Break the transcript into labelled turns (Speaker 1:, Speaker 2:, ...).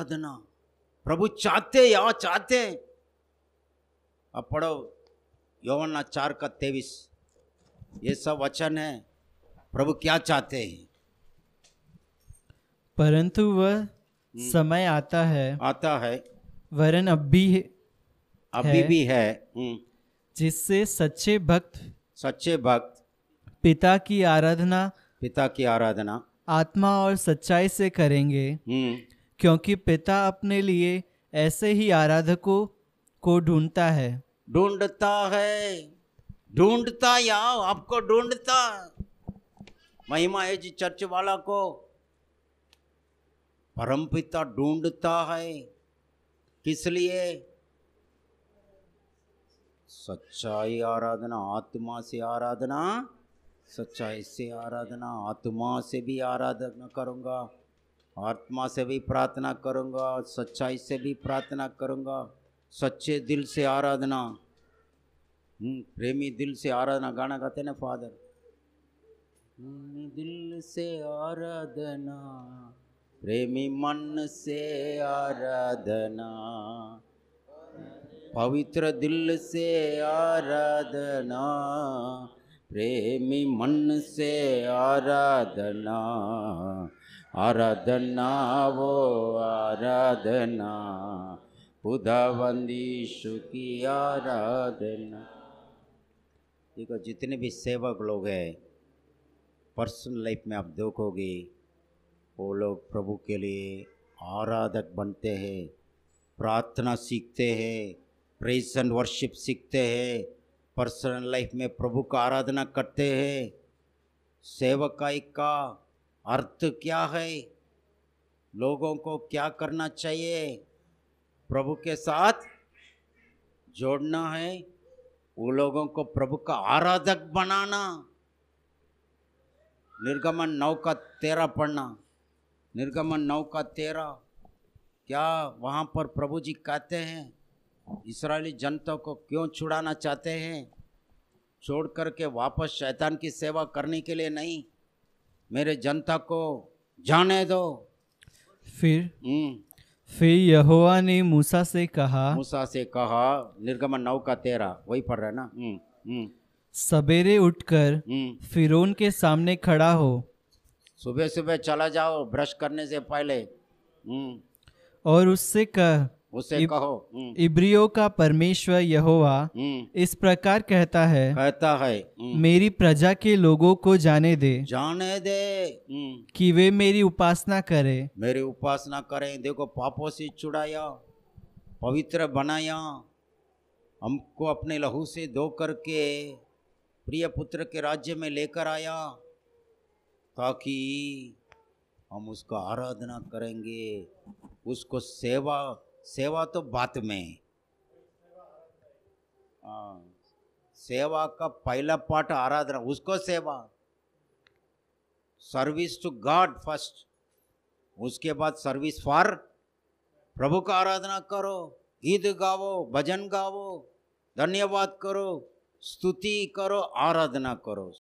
Speaker 1: आराधना प्रभु चाहते या चाहते अब पढ़ो यौना चार का तेवीस ये सब वचन है प्रभु क्या चाहते हैं
Speaker 2: परंतु वह हम्म। समय आता है आता है वरन अब भी है, अभी भी
Speaker 1: है हम्म।
Speaker 2: जिससे सच्चे भक्त सच्चे भक्त पिता की आराधना
Speaker 1: पिता की आराधना
Speaker 2: आत्मा और सच्चाई से करेंगे हम्म। क्योंकि पिता अपने लिए ऐसे ही आराधकों को ढूंढता है ढूंढता है ढूंढता या आपको
Speaker 1: ढूंढता महिमा है जी चर्च वाला को परम पिता ढूंढता है किस लिए सच्चाई आराधना आत्मा से आराधना सच्चाई से आराधना आत्मा से भी आराधना करूंगा आत्मा से भी प्रार्थना करूँगा सच्चाई से भी प्रार्थना करूँगा सच्चे दिल से आराधना प्रेमी दिल से आराधना गाना गाते ना फादर दिल से आराधना प्रेमी मन से आराधना पवित्र दिल से आराधना प्रेमी मन से आराधना आराधना वो आराधना बंदी की आराधना देखो जितने भी सेवक लोग हैं पर्सनल लाइफ में आप देखोगे वो लोग प्रभु के लिए आराधक बनते हैं प्रार्थना सीखते हैं प्रेस एंड वर्शिप सीखते हैं पर्सनल लाइफ में प्रभु का आराधना करते हैं सेवकाई का अर्थ क्या है लोगों को क्या करना चाहिए प्रभु के साथ जोड़ना है वो लोगों को प्रभु का आराधक बनाना निर्गमन नौ का तेरा पढ़ना निर्गमन नौ का तेरा क्या वहाँ पर प्रभु जी कहते हैं इसराइली जनता को क्यों छुड़ाना चाहते हैं छोड़ करके वापस शैतान की सेवा करने के लिए नहीं मेरे जनता को जाने दो फिर हम्म।
Speaker 2: फिर यहोवा ने मूसा से कहा
Speaker 1: मूसा से कहा निर्गमन नौ का तेरा वही पढ़ रहा है ना हम्म, हम्म।
Speaker 2: सवेरे उठकर फिरौन के सामने खड़ा हो
Speaker 1: सुबह सुबह चला जाओ ब्रश करने से पहले
Speaker 2: और उससे कह उसे इब, कहो हम्म। इब्रियो का परमेश्वर यहोवा हम्म। इस प्रकार कहता है कहता है हम्म। मेरी प्रजा के लोगों को जाने दे
Speaker 1: जाने दे
Speaker 2: कि वे मेरी उपासना करें
Speaker 1: मेरी उपासना करें देखो पापों से छुड़ाया पवित्र बनाया हमको अपने लहू से धो करके प्रिय पुत्र के राज्य में लेकर आया ताकि हम उसका आराधना करेंगे उसको सेवा सेवा तो बात में आ, हाँ, सेवा का पहला पाठ आराधना उसको सेवा सर्विस टू गॉड फर्स्ट उसके बाद सर्विस फॉर प्रभु का आराधना करो गीत गाओ भजन गाओ धन्यवाद करो स्तुति करो आराधना करो